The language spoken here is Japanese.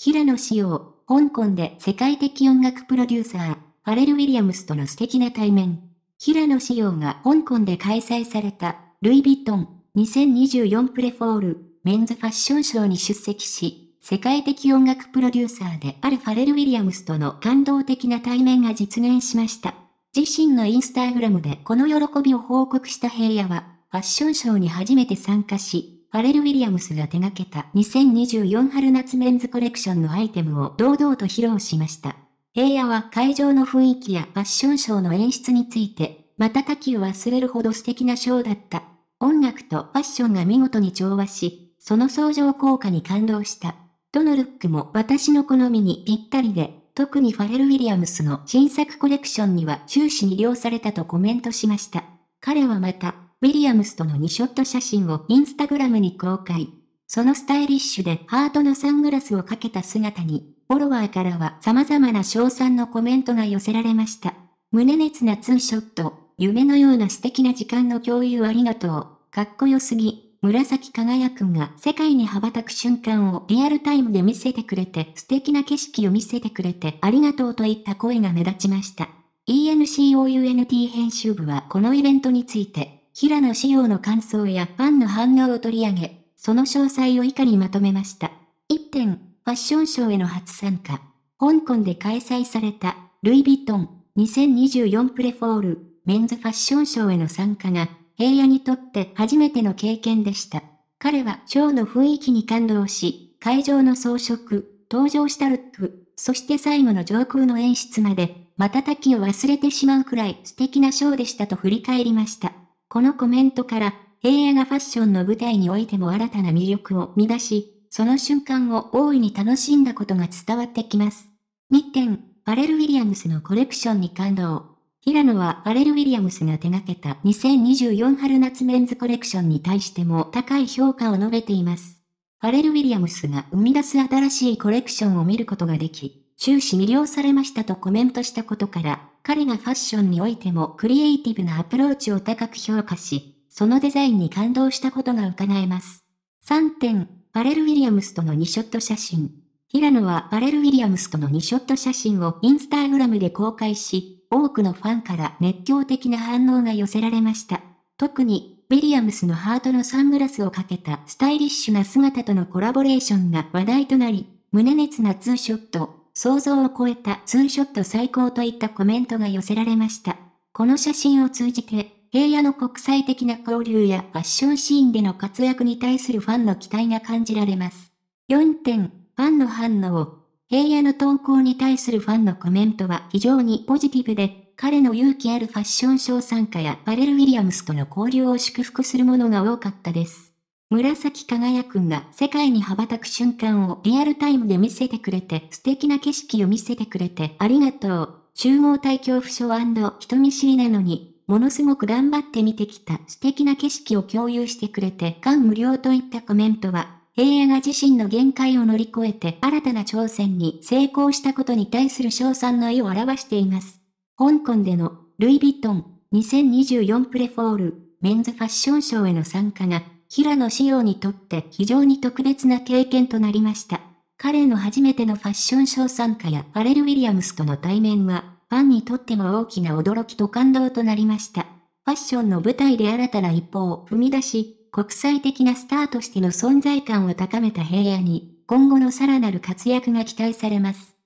平野紫耀、香港で世界的音楽プロデューサー、ファレル・ウィリアムスとの素敵な対面。平野紫耀が香港で開催された、ルイ・ヴィトン、2024プレフォール、メンズファッションショーに出席し、世界的音楽プロデューサーであるファレル・ウィリアムスとの感動的な対面が実現しました。自身のインスタグラムでこの喜びを報告した平野は、ファッションショーに初めて参加し、ファレル・ウィリアムスが手掛けた2024春夏メンズコレクションのアイテムを堂々と披露しました。平野は会場の雰囲気やファッションショーの演出について、瞬きを忘れるほど素敵なショーだった。音楽とファッションが見事に調和し、その相乗効果に感動した。どのルックも私の好みにぴったりで、特にファレル・ウィリアムスの新作コレクションには終始魅了されたとコメントしました。彼はまた、ウィリアムスとの2ショット写真をインスタグラムに公開。そのスタイリッシュでハートのサングラスをかけた姿に、フォロワーからは様々な賞賛のコメントが寄せられました。胸熱なツーショット、夢のような素敵な時間の共有ありがとう、かっこよすぎ、紫輝くんが世界に羽ばたく瞬間をリアルタイムで見せてくれて、素敵な景色を見せてくれてありがとうといった声が目立ちました。ENCOUNT 編集部はこのイベントについて、平野紫耀の感想やファンの反応を取り上げ、その詳細を以下にまとめました。1点、ファッションショーへの初参加。香港で開催された、ルイ・ヴィトン2024プレフォールメンズファッションショーへの参加が、平野にとって初めての経験でした。彼はショーの雰囲気に感動し、会場の装飾、登場したルック、そして最後の上空の演出まで、瞬きを忘れてしまうくらい素敵なショーでしたと振り返りました。このコメントから、平野がファッションの舞台においても新たな魅力を見出し、その瞬間を大いに楽しんだことが伝わってきます。日展、フレル・ウィリアムスのコレクションに感動。平野はアレル・ウィリアムスが手掛けた2024春夏メンズコレクションに対しても高い評価を述べています。フレル・ウィリアムスが生み出す新しいコレクションを見ることができ、終始魅了されましたとコメントしたことから、彼がファッションにおいてもクリエイティブなアプローチを高く評価し、そのデザインに感動したことが伺えます。3点、バレル・ウィリアムスとの2ショット写真。平野はバレル・ウィリアムスとの2ショット写真をインスタグラムで公開し、多くのファンから熱狂的な反応が寄せられました。特に、ウィリアムスのハートのサングラスをかけたスタイリッシュな姿とのコラボレーションが話題となり、胸熱なツーショット、想像を超えたツーショット最高といったコメントが寄せられました。この写真を通じて、平野の国際的な交流やファッションシーンでの活躍に対するファンの期待が感じられます。4点、ファンの反応。平野の投稿に対するファンのコメントは非常にポジティブで、彼の勇気あるファッション賞参加やバレル・ウィリアムスとの交流を祝福するものが多かったです。紫輝くんが世界に羽ばたく瞬間をリアルタイムで見せてくれて素敵な景色を見せてくれてありがとう。集合体恐怖症人見知りなのに、ものすごく頑張って見てきた素敵な景色を共有してくれて感無量といったコメントは、映画自身の限界を乗り越えて新たな挑戦に成功したことに対する賞賛の意を表しています。香港でのルイ・ヴィトン2024プレフォールメンズファッションショーへの参加が平野紫耀にとって非常に特別な経験となりました。彼の初めてのファッションショー参加やファレル・ウィリアムスとの対面は、ファンにとっても大きな驚きと感動となりました。ファッションの舞台で新たな一歩を踏み出し、国際的なスターとしての存在感を高めた平野に、今後のさらなる活躍が期待されます。